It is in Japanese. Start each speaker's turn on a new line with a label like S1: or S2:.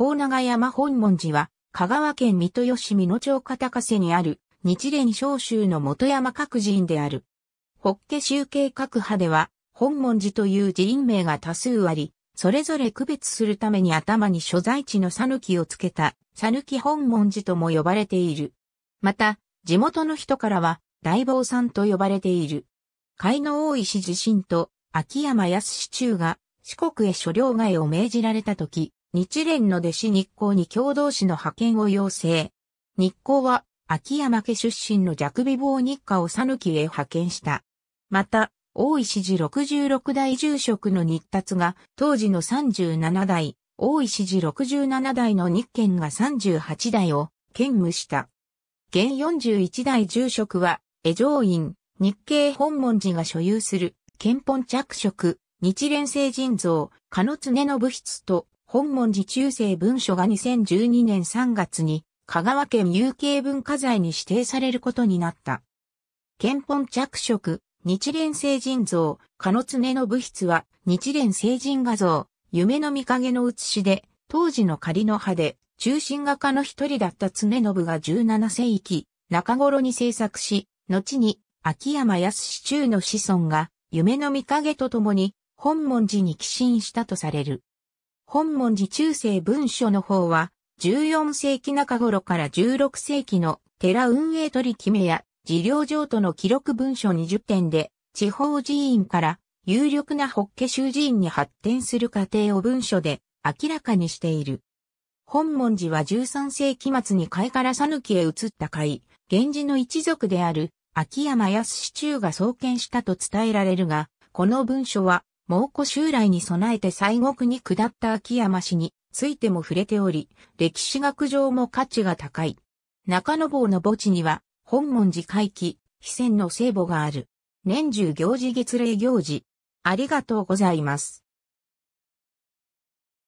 S1: 高長山本門寺は、香川県三豊市美濃町片加瀬にある、日蓮召集の元山各寺院である。法華集計各派では、本門寺という寺院名が多数あり、それぞれ区別するために頭に所在地のさぬきをつけた、さぬき本門寺とも呼ばれている。また、地元の人からは、大坊さんと呼ばれている。海の大石地震と秋山康中が四国へ所領外を命じられた時、日蓮の弟子日光に共同士の派遣を要請。日光は秋山家出身の弱美坊日課をさぬきへ派遣した。また、大石寺66代住職の日達が当時の37代、大石寺67代の日賢が38代を兼務した。現41代住職は、江上院、日系本門寺が所有する、憲本着色、日蓮聖人像、加野常の部室と、本文寺中世文書が2012年3月に香川県有形文化財に指定されることになった。憲本着色、日蓮聖人像、加野常の部筆は日蓮聖人画像、夢の見影の写しで、当時の仮の葉で、中心画家の一人だった常信が17世紀、中頃に制作し、後に秋山康中の子孫が夢の見影ととに本文寺に寄進したとされる。本文字中世文書の方は、14世紀中頃から16世紀の寺運営取り決めや事業上との記録文書20点で、地方寺院から有力な法華修寺院に発展する過程を文書で明らかにしている。本文寺は13世紀末に貝からさぬきへ移った貝、源氏の一族である秋山康中が創建したと伝えられるが、この文書は蒙古襲来に備えて西国に下った秋山氏についても触れており、歴史学上も価値が高い。中野坊の墓地には、本門寺回帰、非戦の聖母がある。年中行事月例行事。ありがとうございます。